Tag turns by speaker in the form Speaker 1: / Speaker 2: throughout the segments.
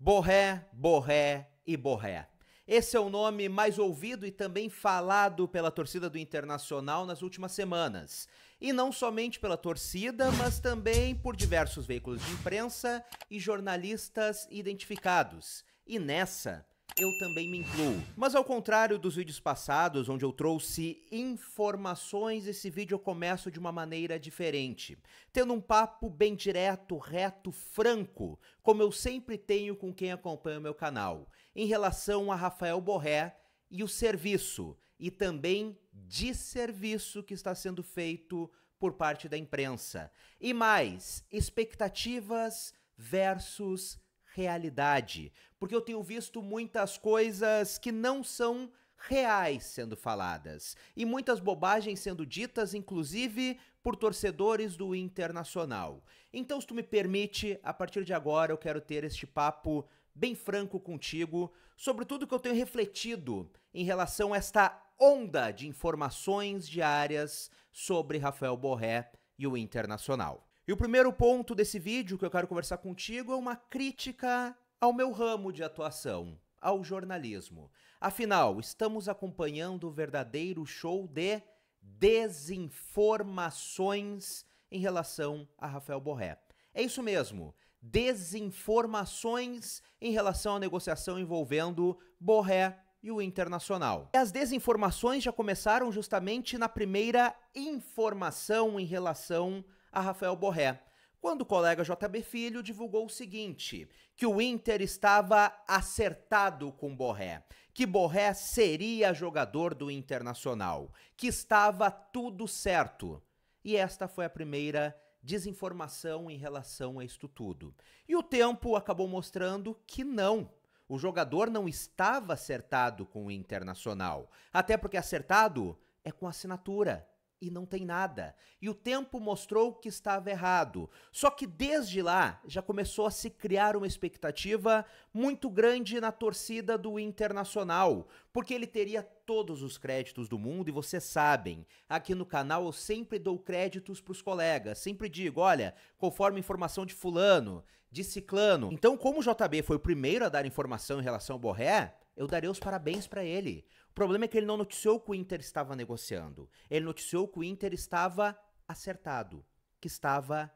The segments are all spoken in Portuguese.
Speaker 1: Borré, Borré e Borré. Esse é o nome mais ouvido e também falado pela torcida do Internacional nas últimas semanas. E não somente pela torcida, mas também por diversos veículos de imprensa e jornalistas identificados. E nessa, eu também me incluo. Mas ao contrário dos vídeos passados, onde eu trouxe informações, esse vídeo eu começo de uma maneira diferente, tendo um papo bem direto, reto, franco, como eu sempre tenho com quem acompanha o meu canal, em relação a Rafael Borré e o serviço, e também de serviço que está sendo feito por parte da imprensa. E mais, expectativas versus realidade porque eu tenho visto muitas coisas que não são reais sendo faladas e muitas bobagens sendo ditas, inclusive por torcedores do Internacional. Então, se tu me permite, a partir de agora eu quero ter este papo bem franco contigo sobre tudo que eu tenho refletido em relação a esta onda de informações diárias sobre Rafael Borré e o Internacional. E o primeiro ponto desse vídeo que eu quero conversar contigo é uma crítica ao meu ramo de atuação, ao jornalismo. Afinal, estamos acompanhando o verdadeiro show de desinformações em relação a Rafael Borré. É isso mesmo, desinformações em relação à negociação envolvendo Borré e o Internacional. E as desinformações já começaram justamente na primeira informação em relação a Rafael Borré quando o colega JB Filho divulgou o seguinte: que o Inter estava acertado com Borré, que Borré seria jogador do Internacional, que estava tudo certo. E esta foi a primeira desinformação em relação a isto tudo. E o tempo acabou mostrando que não. O jogador não estava acertado com o Internacional, até porque acertado é com assinatura e não tem nada. E o tempo mostrou que estava errado. Só que desde lá já começou a se criar uma expectativa muito grande na torcida do Internacional, porque ele teria todos os créditos do mundo e vocês sabem, aqui no canal eu sempre dou créditos para os colegas, sempre digo, olha, conforme informação de fulano, de ciclano. Então, como o JB foi o primeiro a dar informação em relação ao Borré, eu darei os parabéns para ele, problema é que ele não noticiou que o Inter estava negociando. Ele noticiou que o Inter estava acertado, que estava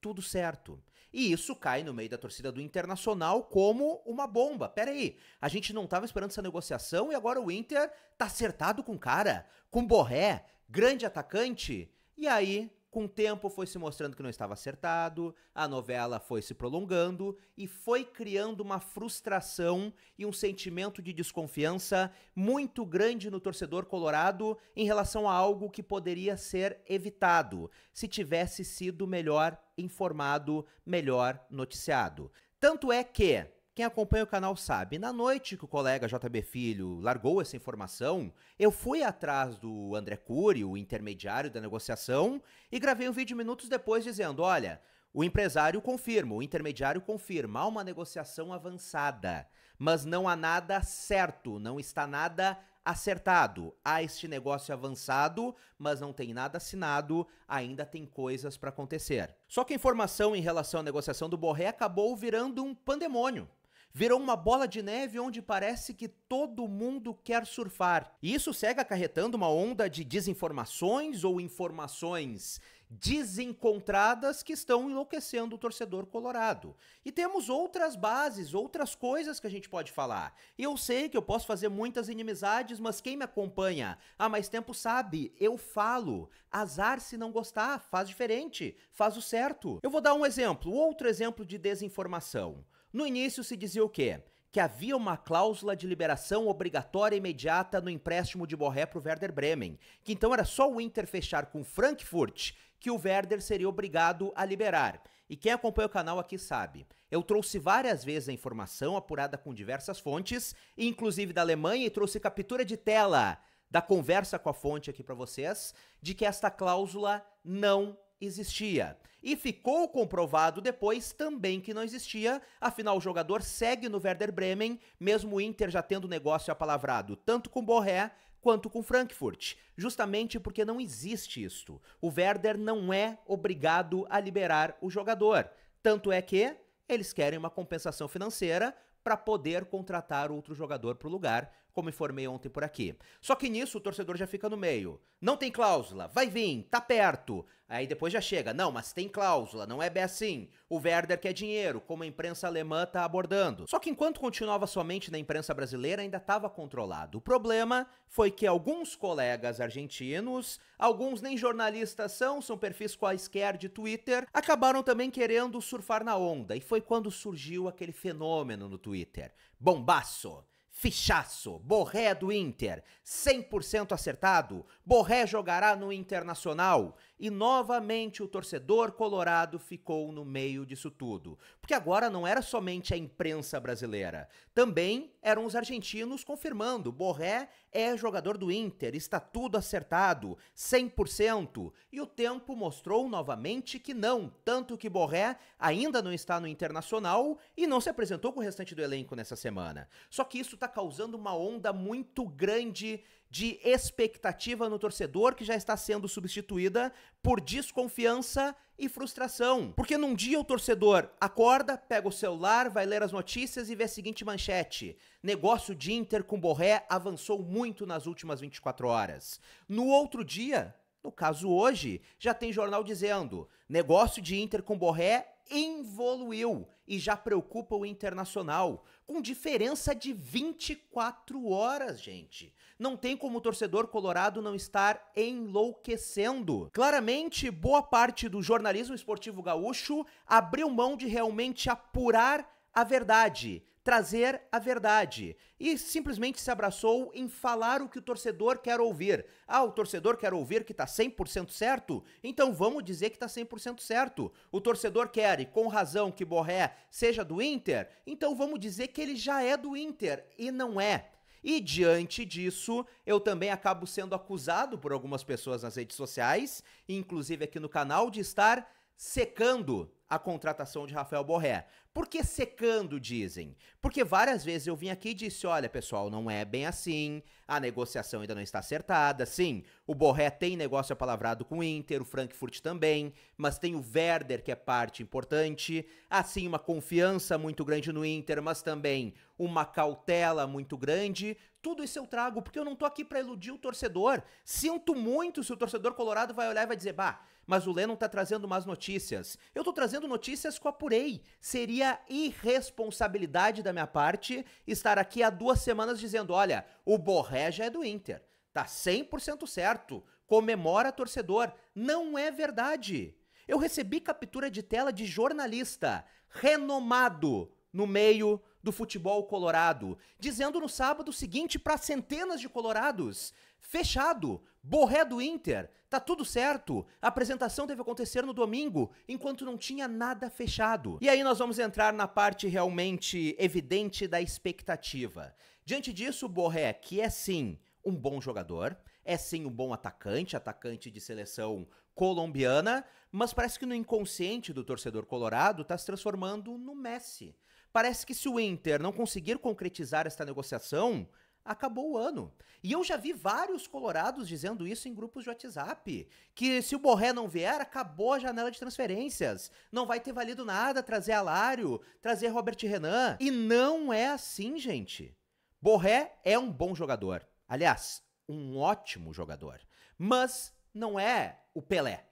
Speaker 1: tudo certo. E isso cai no meio da torcida do Internacional como uma bomba. Pera aí, a gente não estava esperando essa negociação e agora o Inter tá acertado com cara, com Borré, grande atacante. E aí com o tempo foi se mostrando que não estava acertado, a novela foi se prolongando e foi criando uma frustração e um sentimento de desconfiança muito grande no torcedor colorado em relação a algo que poderia ser evitado se tivesse sido melhor informado, melhor noticiado. Tanto é que quem acompanha o canal sabe, na noite que o colega JB Filho largou essa informação, eu fui atrás do André Cury, o intermediário da negociação, e gravei um vídeo minutos depois dizendo: olha, o empresário confirma, o intermediário confirma, há uma negociação avançada, mas não há nada certo, não está nada acertado. Há este negócio avançado, mas não tem nada assinado, ainda tem coisas para acontecer. Só que a informação em relação à negociação do Borré acabou virando um pandemônio virou uma bola de neve onde parece que todo mundo quer surfar. E isso segue acarretando uma onda de desinformações ou informações desencontradas que estão enlouquecendo o torcedor colorado. E temos outras bases, outras coisas que a gente pode falar. Eu sei que eu posso fazer muitas inimizades, mas quem me acompanha há mais tempo sabe, eu falo. Azar se não gostar, faz diferente, faz o certo. Eu vou dar um exemplo, outro exemplo de desinformação. No início se dizia o quê? Que havia uma cláusula de liberação obrigatória imediata no empréstimo de Borré para o Werder Bremen, que então era só o Inter fechar com Frankfurt que o Werder seria obrigado a liberar. E quem acompanha o canal aqui sabe. Eu trouxe várias vezes a informação apurada com diversas fontes, inclusive da Alemanha, e trouxe captura de tela da conversa com a fonte aqui para vocês, de que esta cláusula não existia. E ficou comprovado depois também que não existia, afinal o jogador segue no Werder Bremen, mesmo o Inter já tendo negócio apalavrado, tanto com Borré quanto com Frankfurt, justamente porque não existe isto. O Werder não é obrigado a liberar o jogador, tanto é que eles querem uma compensação financeira para poder contratar outro jogador para o lugar, como informei ontem por aqui. Só que nisso o torcedor já fica no meio. Não tem cláusula, vai vir, tá perto. Aí depois já chega, não, mas tem cláusula, não é bem assim. O Werder quer dinheiro, como a imprensa alemã tá abordando. Só que enquanto continuava somente na imprensa brasileira, ainda estava controlado. O problema foi que alguns colegas argentinos, alguns nem jornalistas são, são perfis quaisquer de Twitter, acabaram também querendo surfar na onda. E foi quando surgiu aquele fenômeno no Twitter. Bombaço! Fichaço, Borré é do Inter, 100% acertado. Borré jogará no Internacional. E novamente o torcedor colorado ficou no meio disso tudo. Porque agora não era somente a imprensa brasileira, também eram os argentinos confirmando: Borré é jogador do Inter, está tudo acertado, 100%. E o tempo mostrou novamente que não, tanto que Borré ainda não está no Internacional e não se apresentou com o restante do elenco nessa semana. Só que isso está causando uma onda muito grande de expectativa no torcedor que já está sendo substituída por desconfiança e frustração. Porque num dia o torcedor acorda, pega o celular, vai ler as notícias e vê a seguinte manchete: negócio de Inter com Borré avançou muito nas últimas 24 horas. No outro dia, no caso hoje, já tem jornal dizendo: negócio de Inter com Borré involuiu e já preocupa o internacional, com diferença de 24 horas, gente. Não tem como o torcedor colorado não estar enlouquecendo. Claramente, boa parte do jornalismo esportivo gaúcho abriu mão de realmente apurar a verdade, trazer a verdade. E simplesmente se abraçou em falar o que o torcedor quer ouvir. Ah, o torcedor quer ouvir que está 100% certo? Então vamos dizer que está 100% certo. O torcedor quer, e com razão, que Borré seja do Inter? Então vamos dizer que ele já é do Inter e não é. E diante disso, eu também acabo sendo acusado por algumas pessoas nas redes sociais, inclusive aqui no canal, de estar secando a contratação de Rafael Borré. Por que secando, dizem? Porque várias vezes eu vim aqui e disse: olha, pessoal, não é bem assim, a negociação ainda não está acertada. Sim, o Borré tem negócio apalavrado com o Inter, o Frankfurt também, mas tem o Werder, que é parte importante. Assim, uma confiança muito grande no Inter, mas também uma cautela muito grande. Tudo isso eu trago, porque eu não tô aqui para iludir o torcedor. Sinto muito se o torcedor colorado vai olhar e vai dizer: bah mas o Lê não tá trazendo más notícias. Eu tô trazendo notícias que eu apurei. Seria irresponsabilidade da minha parte estar aqui há duas semanas dizendo: olha, o Borré já é do Inter. Tá 100% certo. Comemora torcedor. Não é verdade. Eu recebi captura de tela de jornalista renomado no meio do futebol colorado, dizendo no sábado seguinte para centenas de colorados: fechado, Borré do Inter Tá tudo certo. A apresentação deve acontecer no domingo, enquanto não tinha nada fechado. E aí nós vamos entrar na parte realmente evidente da expectativa. Diante disso, Borré, que é sim um bom jogador, é sim um bom atacante, atacante de seleção colombiana, mas parece que no inconsciente do torcedor colorado está se transformando no Messi. Parece que se o Inter não conseguir concretizar esta negociação, acabou o ano. E eu já vi vários colorados dizendo isso em grupos de WhatsApp, que se o Borré não vier, acabou a janela de transferências. Não vai ter valido nada trazer Alário, trazer Robert Renan. E não é assim, gente. Borré é um bom jogador. Aliás, um ótimo jogador. Mas não é o Pelé.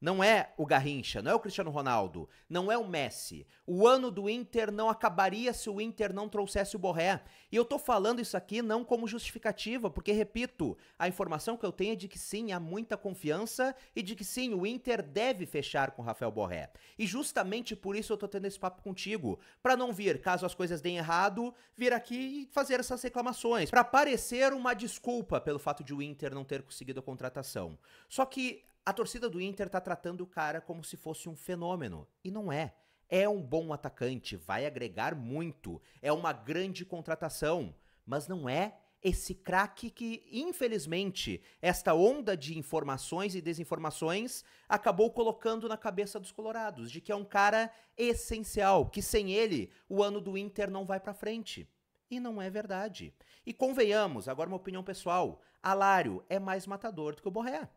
Speaker 1: Não é o Garrincha, não é o Cristiano Ronaldo, não é o Messi. O ano do Inter não acabaria se o Inter não trouxesse o Borré. E eu tô falando isso aqui não como justificativa, porque, repito, a informação que eu tenho é de que sim, há muita confiança e de que sim, o Inter deve fechar com o Rafael Borré. E justamente por isso eu tô tendo esse papo contigo, para não vir, caso as coisas deem errado, vir aqui e fazer essas reclamações, para parecer uma desculpa pelo fato de o Inter não ter conseguido a contratação. Só que a torcida do Inter tá tratando o cara como se fosse um fenômeno, e não é. É um bom atacante, vai agregar muito, é uma grande contratação, mas não é esse craque que, infelizmente, esta onda de informações e desinformações acabou colocando na cabeça dos colorados, de que é um cara essencial, que sem ele o ano do Inter não vai para frente. E não é verdade. E convenhamos, agora uma opinião pessoal, Alário é mais matador do que o Borré.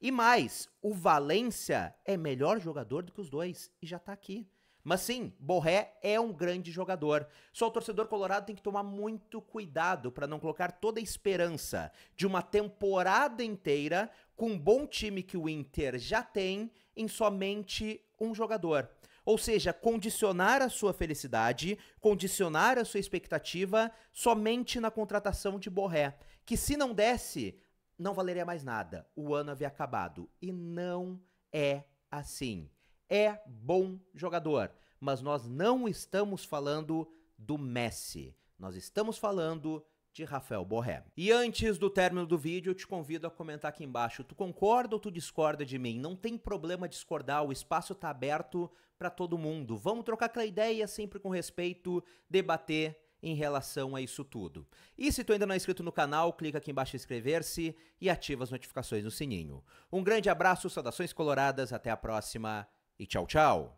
Speaker 1: E mais, o Valência é melhor jogador do que os dois e já tá aqui. Mas sim, Borré é um grande jogador. Só o torcedor colorado tem que tomar muito cuidado para não colocar toda a esperança de uma temporada inteira com um bom time que o Inter já tem em somente um jogador. Ou seja, condicionar a sua felicidade, condicionar a sua expectativa somente na contratação de Borré, que se não desse, não valeria mais nada, o ano havia acabado. E não é assim. É bom jogador, mas nós não estamos falando do Messi. Nós estamos falando de Rafael Borré. E antes do término do vídeo, eu te convido a comentar aqui embaixo. Tu concorda ou tu discorda de mim? Não tem problema discordar, o espaço tá aberto para todo mundo. Vamos trocar aquela ideia sempre com respeito, debater em relação a isso tudo. E se tu ainda não é inscrito no canal, clica aqui embaixo em inscrever-se e ativa as notificações no sininho. Um grande abraço, saudações coloradas, até a próxima e tchau, tchau!